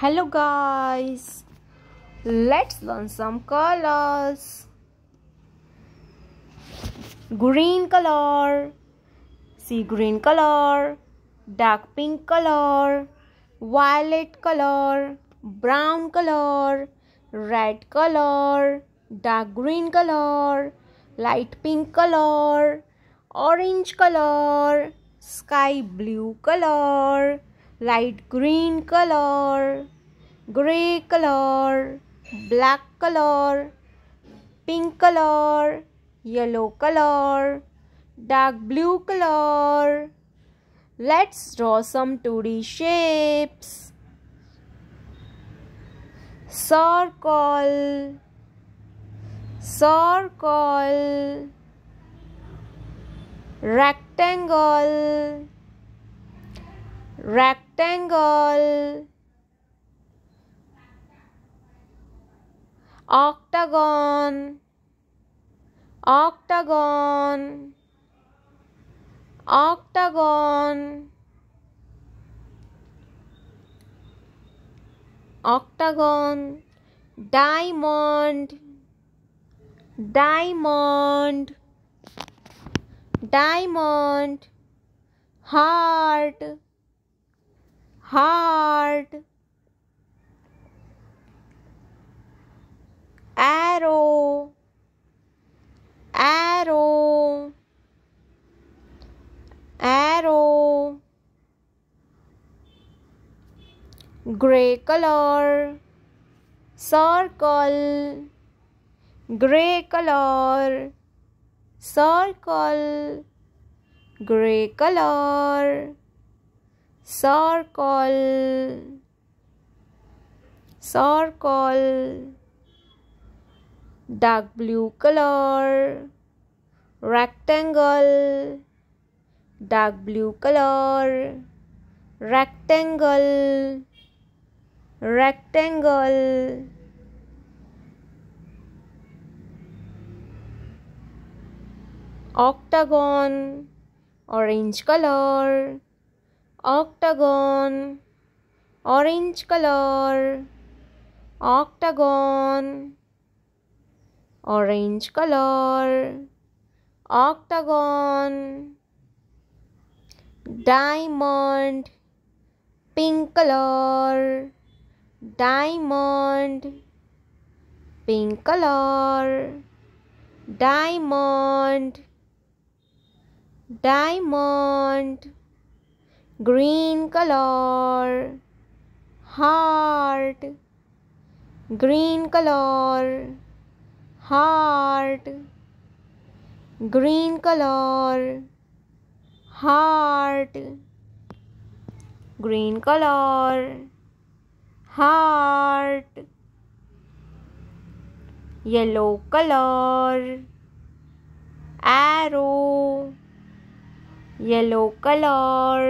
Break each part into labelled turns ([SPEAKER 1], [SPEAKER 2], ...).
[SPEAKER 1] hello guys let's learn some colors green color see green color dark pink color violet color brown color red color dark green color light pink color orange color sky blue color light green color gray color black color pink color yellow color dark blue color let's draw some 2d shapes circle circle rectangle rectangle octagon octagon octagon octagon diamond diamond diamond heart heart arrow arrow arrow gray color circle gray color circle gray color circle circle dark blue color rectangle dark blue color rectangle rectangle octagon orange color octagon orange color octagon orange color octagon diamond pink color diamond pink color diamond diamond green color heart green color heart green color heart green color heart yellow color arrow yellow color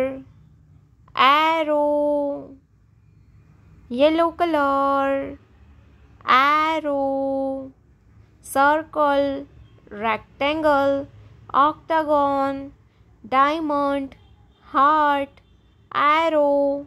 [SPEAKER 1] arrow yellow color arrow circle rectangle octagon diamond heart arrow